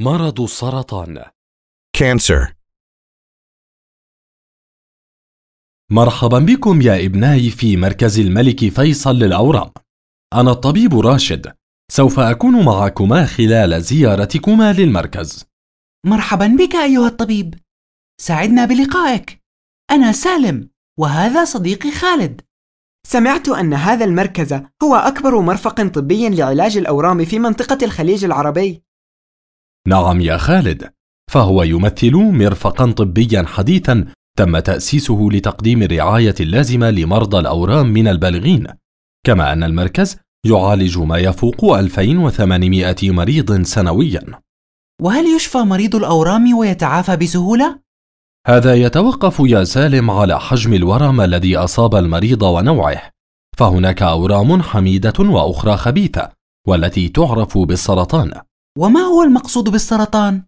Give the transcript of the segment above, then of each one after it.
مرض السرطان cancer مرحبا بكم يا ابنائي في مركز الملك فيصل للأورام أنا الطبيب راشد سوف أكون معكما خلال زيارتكما للمركز مرحبا بك أيها الطبيب سعدنا بلقائك أنا سالم وهذا صديقي خالد سمعت أن هذا المركز هو أكبر مرفق طبي لعلاج الأورام في منطقة الخليج العربي نعم يا خالد فهو يمثل مرفقا طبيا حديثا تم تاسيسه لتقديم الرعايه اللازمه لمرضى الاورام من البالغين كما ان المركز يعالج ما يفوق 2800 مريض سنويا وهل يشفى مريض الاورام ويتعافى بسهوله هذا يتوقف يا سالم على حجم الورم الذي اصاب المريض ونوعه فهناك اورام حميده واخرى خبيثه والتي تعرف بالسرطان وما هو المقصود بالسرطان؟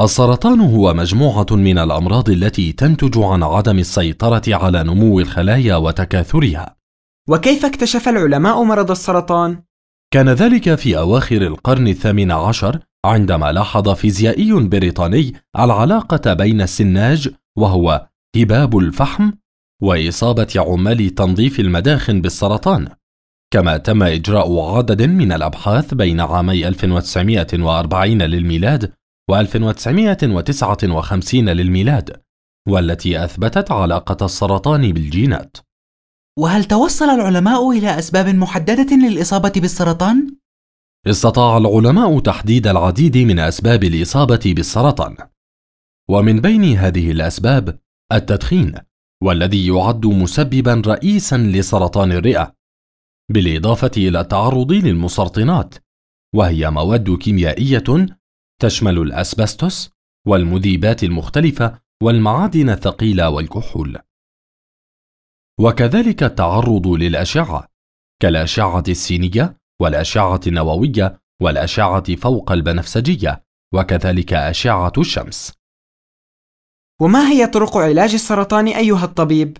السرطان هو مجموعة من الأمراض التي تنتج عن عدم السيطرة على نمو الخلايا وتكاثرها. وكيف اكتشف العلماء مرض السرطان؟ كان ذلك في أواخر القرن الثامن عشر عندما لاحظ فيزيائي بريطاني العلاقة بين السناج وهو هباب الفحم وإصابة عمال تنظيف المداخن بالسرطان. كما تم إجراء عدد من الأبحاث بين عامي 1940 للميلاد و 1959 للميلاد والتي أثبتت علاقة السرطان بالجينات وهل توصل العلماء إلى أسباب محددة للإصابة بالسرطان؟ استطاع العلماء تحديد العديد من أسباب الإصابة بالسرطان ومن بين هذه الأسباب التدخين والذي يعد مسببا رئيسا لسرطان الرئة بالإضافة إلى التعرض للمسرطنات وهي مواد كيميائية تشمل الأسبستوس والمذيبات المختلفة والمعادن الثقيلة والكحول وكذلك التعرض للأشعة كالأشعة السينية والأشعة النووية والأشعة فوق البنفسجية وكذلك أشعة الشمس وما هي طرق علاج السرطان أيها الطبيب؟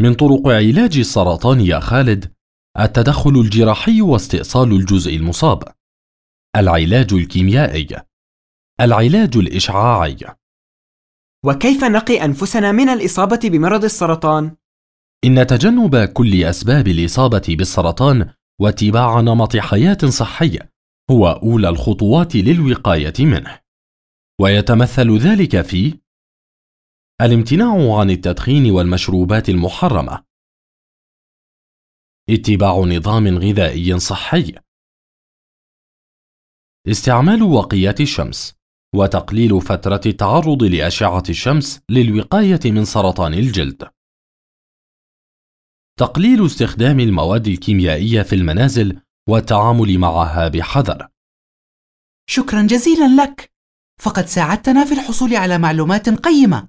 من طرق علاج السرطان يا خالد التدخل الجراحي واستئصال الجزء المصاب العلاج الكيميائي العلاج الإشعاعي وكيف نقي أنفسنا من الإصابة بمرض السرطان؟ إن تجنب كل أسباب الإصابة بالسرطان واتباع نمط حياة صحي هو أولى الخطوات للوقاية منه ويتمثل ذلك في الامتناع عن التدخين والمشروبات المحرمة اتباع نظام غذائي صحي استعمال وقيات الشمس وتقليل فترة التعرض لأشعة الشمس للوقاية من سرطان الجلد تقليل استخدام المواد الكيميائية في المنازل والتعامل معها بحذر شكرا جزيلا لك فقد ساعدتنا في الحصول على معلومات قيمة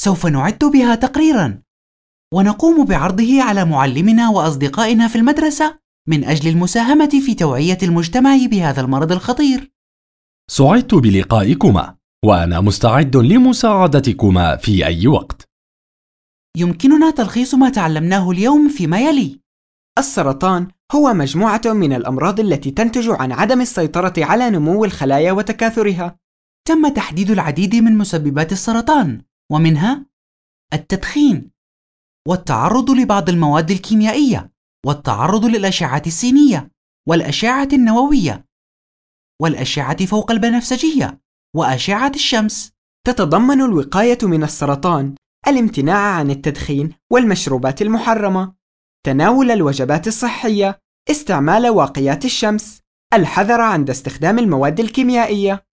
سوف نعد بها تقريرا ونقوم بعرضه على معلمنا وأصدقائنا في المدرسة من أجل المساهمة في توعية المجتمع بهذا المرض الخطير. سعدت بلقائكما، وأنا مستعد لمساعدتكما في أي وقت. يمكننا تلخيص ما تعلمناه اليوم فيما يلي: السرطان هو مجموعة من الأمراض التي تنتج عن عدم السيطرة على نمو الخلايا وتكاثرها. تم تحديد العديد من مسببات السرطان، ومنها التدخين، والتعرض لبعض المواد الكيميائية والتعرض للأشعة السينية والأشعة النووية والأشعة فوق البنفسجية وأشعة الشمس تتضمن الوقاية من السرطان الامتناع عن التدخين والمشروبات المحرمة تناول الوجبات الصحية استعمال واقيات الشمس الحذر عند استخدام المواد الكيميائية